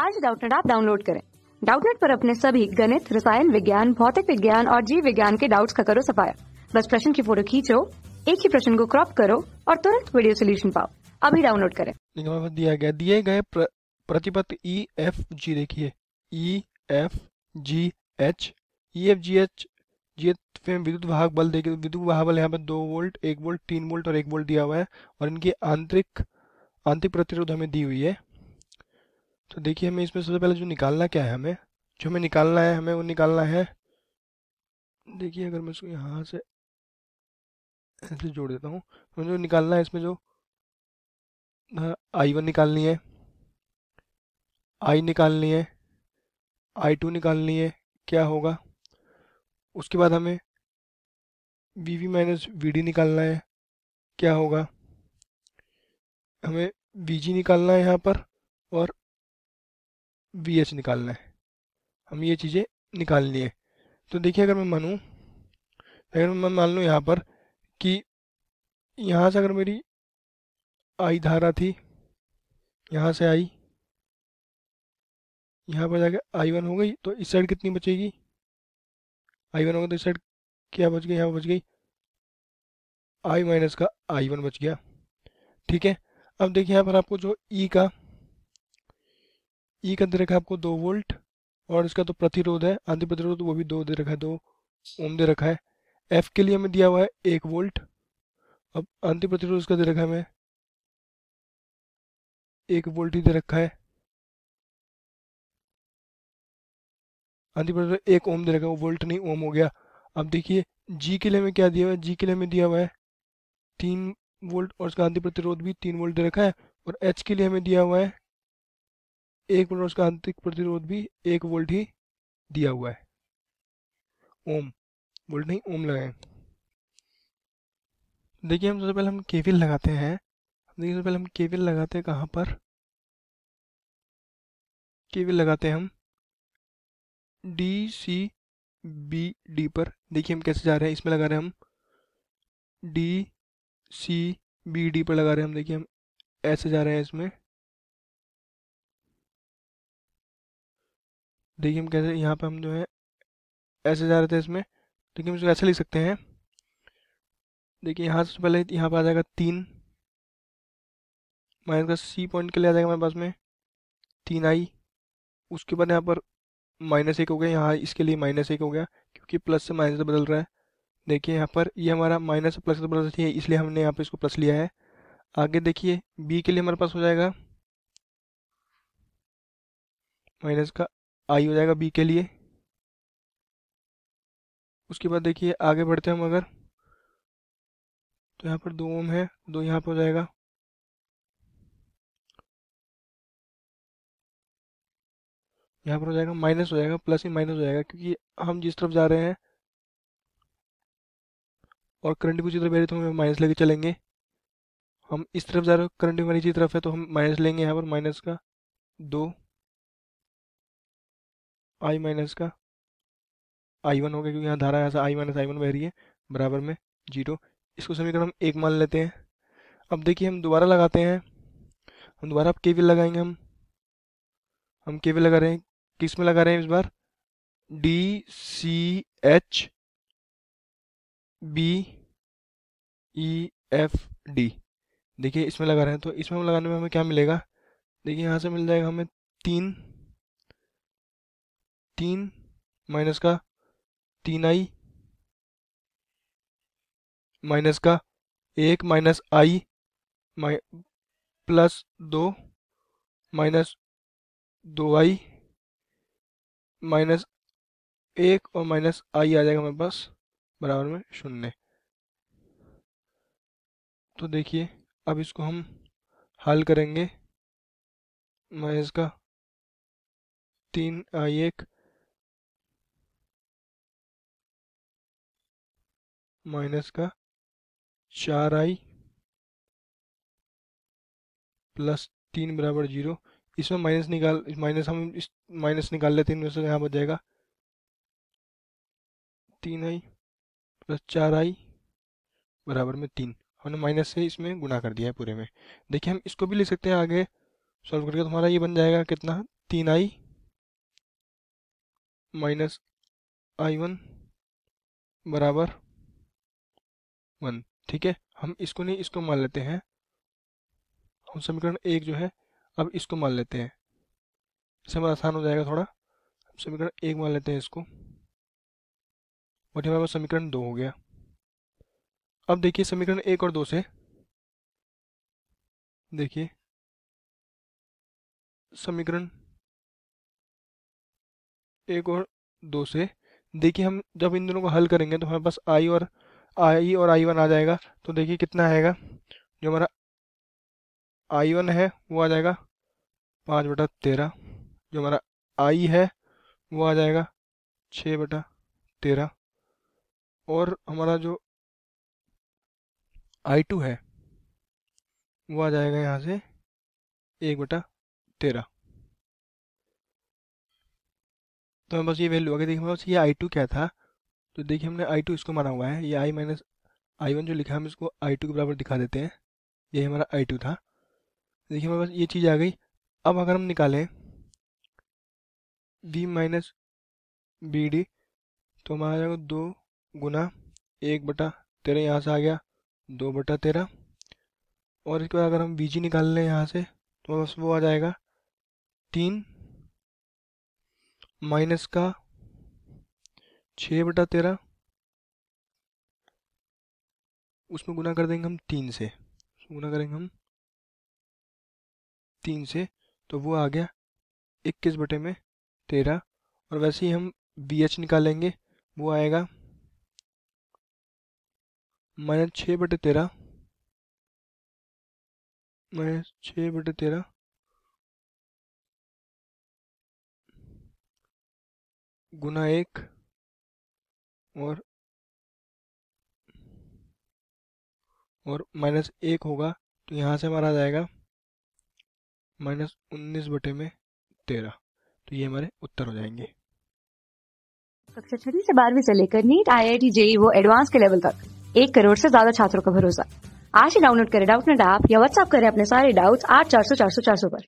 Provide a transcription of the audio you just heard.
आज डाउटनेट आप डाउनलोड करें डाउटनेट पर अपने सभी गणित रसायन विज्ञान भौतिक विज्ञान और जीव विज्ञान के डाउट्स का करो सफाया बस प्रश्न की फोटो खींचो एक ही प्रश्न को क्रॉप करो और तुरंत वीडियो सोल्यूशन पाओ अभी डाउनलोड करें दिया गया दिए गए प्र, प्रतिपथ ई e एफ जी देखिए E F G H E F G H G H में विद्युत वाहक बल देखिए तो विद्युत वाहक बल यहाँ पर दो वोल्ट एक वोल्ट तीन वोल्ट और एक वोल्ट दिया हुआ है और इनकी आंतरिक आंतरिक प्रतिरोध हमें दी हुई है तो देखिए हमें इसमें सबसे पहले जो निकालना क्या है हमें जो हमें निकालना है हमें वो निकालना है देखिए अगर मैं इसको यहाँ से ऐसे जोड़ देता हूँ तो जो निकालना है इसमें जो आई हाँ, वन निकालनी है आई निकालनी है आई टू निकालनी है क्या होगा उसके बाद हमें V V minus V D निकालना है क्या होगा हमें वी जी निकालना है यहाँ पर और वी एच निकालना है हम ये चीज़ें निकाल है तो देखिए अगर मैं मानूँ अगर मैं मान लूँ यहाँ पर कि यहाँ से अगर मेरी आई धारा थी यहाँ से आई यहाँ पर जाके आई वन हो गई तो इस साइड कितनी बचेगी आई वन हो गई तो इस साइड क्या बच गई यहाँ बच गई आई माइनस का आई वन बच गया ठीक है अब देखिए यहाँ पर आपको जो ई e का ई e का दे रखा है आपको दो वोल्ट और इसका तो प्रतिरोध है आंधी प्रतिरोध वो भी दो दे रखा है दो ओम दे रखा है एफ के लिए हमें दिया हुआ है एक वोल्ट अब आंधी प्रतिरोध इसका दे रखा है हमें एक वोल्ट ही दे रखा है आंधी प्रतिरोध एक ओम दे रखा है वो वोल्ट नहीं ओम हो गया अब देखिए जी के लिए हमें क्या दिया हुआ है जी के लिए हमें दिया हुआ है तीन वोल्ट और इसका आंधी प्रतिरोध भी तीन वोल्ट दे रखा है और एच के लिए हमें दिया हुआ है एक वोल्ट उसका आंतरिक प्रतिरोध भी एक वोल्ट ही दिया हुआ है ओम वोल्ट नहीं ओम लगाए देखिए हम सबसे पहले हम केविल लगाते हैं देखिए सबसे पहले हम केविल लगाते हैं कहाँ पर केविल लगाते हैं हम डी सी बी डी पर देखिए हम कैसे जा रहे हैं इसमें लगा रहे हैं हम डी सी बी डी पर लगा रहे हैं हम देखिए हम ऐसे जा रहे हैं इसमें देखिए हम कैसे यहाँ पे हम जो है ऐसे जा रहे थे इसमें देखिए हम इसको ऐसे लिख सकते हैं देखिए यहाँ से पहले यहाँ पर आ जाएगा तीन माइनस का सी पॉइंट के लिए आ जाएगा हमारे पास में तीन आई उसके बाद यहाँ पर माइनस एक हो गया यहाँ इसके लिए माइनस एक हो गया क्योंकि प्लस से माइनस बदल रहा है देखिए यहाँ पर ये यह हमारा माइनस से प्लस से बदल रही है इसलिए हमने यहाँ पर इसको प्लस लिया है आगे देखिए बी के लिए हमारे पास हो जाएगा माइनस का आई हो जाएगा बी के लिए उसके बाद देखिए आगे बढ़ते हम अगर तो यहाँ पर दो ओम है दो यहाँ पर हो जाएगा यहाँ पर हो जाएगा माइनस हो जाएगा प्लस ही माइनस हो जाएगा क्योंकि हम जिस तरफ जा रहे हैं और करंट भी उसी तरफ तो हम माइनस लेके चलेंगे हम इस तरफ जा रहे हो करंट हमारी इसी तरफ है तो हम माइनस लेंगे यहाँ पर माइनस का दो आई माइनस का आई वन हो गया क्योंकि यहाँ धारा यहाँ से आई माइनस आई वन बह रही है बराबर में जीरो इसको समीकरण एक मान लेते हैं अब देखिए हम दोबारा लगाते हैं हम दोबारा अब के वी लगाएंगे हम हम के वी लगा रहे हैं किस में लगा रहे हैं इस बार D C H B E F D देखिए इसमें लगा रहे हैं तो इसमें हम लगाने में हमें क्या मिलेगा देखिए यहाँ से मिल जाएगा हमें तीन तीन माइनस का तीन आई माइनस का एक माइनस आई माइ प्लस दो माइनस दो आई माइनस एक और माइनस आई आ जाएगा मेरे पास बराबर में शून्य तो देखिए अब इसको हम हल करेंगे माइनस का तीन आई एक माइनस का चार आई प्लस तीन बराबर जीरो इसमें माइनस निकाल माइनस हम इस माइनस निकाल लेते हैं इनमें से यहाँ बच जाएगा तीन आई प्लस चार आई बराबर में तीन हमने माइनस से इसमें गुना कर दिया है पूरे में देखिए हम इसको भी ले सकते हैं आगे सॉल्व करके तो हमारा ये बन जाएगा कितना तीन आई माइनस आई वन बराबर वन ठीक है हम इसको नहीं इसको मान लेते हैं हम समीकरण एक जो है अब इसको मान लेते हैं इससे हमारा आसान हो जाएगा थोड़ा समीकरण एक मान लेते हैं इसको और हमारे पास समीकरण दो हो गया अब देखिए समीकरण एक और दो से देखिए समीकरण एक और दो से देखिए हम जब इन दोनों को हल करेंगे तो हमारे पास आई और आई और आई वन आ जाएगा तो देखिए कितना आएगा जो हमारा आई वन है वो आ जाएगा पाँच बटा तेरह जो हमारा आई है वो आ जाएगा छः बटा तेरह और हमारा जो आई टू है वो आ जाएगा यहाँ से एक बटा तेरह तो हमें बस ये वैल्यू आगे देखिए बस ये आई टू क्या था तो देखिए हमने आई टू इसको माना हुआ है ये आई माइनस आई वन जो लिखा है हम इसको आई टू के बराबर दिखा देते हैं ये हमारा आई टू था देखिए हमारे पास ये चीज़ आ गई अब अगर हम निकालें वी माइनस बी डी तो हमारा जाएगा दो गुना एक बटा तेरह यहाँ से आ गया दो बटा तेरह और इसके बाद अगर हम वी जी निकाल लें यहाँ से तो बस वो आ जाएगा तीन माइनस का छः बटा तेरह उसमें गुना कर देंगे हम तीन से उसमें गुना करेंगे हम तीन से तो वो आ गया इक्कीस बटे में तेरह और वैसे ही हम बी एच निकालेंगे वो आएगा माइनस छः बटे तेरह माइनस छः बटे तेरह गुना एक और और माइनस एक होगा तो यहाँ से हमारा आ जाएगा माइनस उन्नीस बटे में तेरह तो ये हमारे उत्तर हो जाएंगे कक्षा छठी से बारहवीं से लेकर NEET I I T JEE वो एडवांस के लेवल तक एक करोड़ से ज्यादा छात्रों का भरोसा आज ही डाउनलोड करें डाउट नेट ऐप या व्हाट्सअप करें अपने सारे डाउट्स आठ चार सौ चार सौ चार सौ पर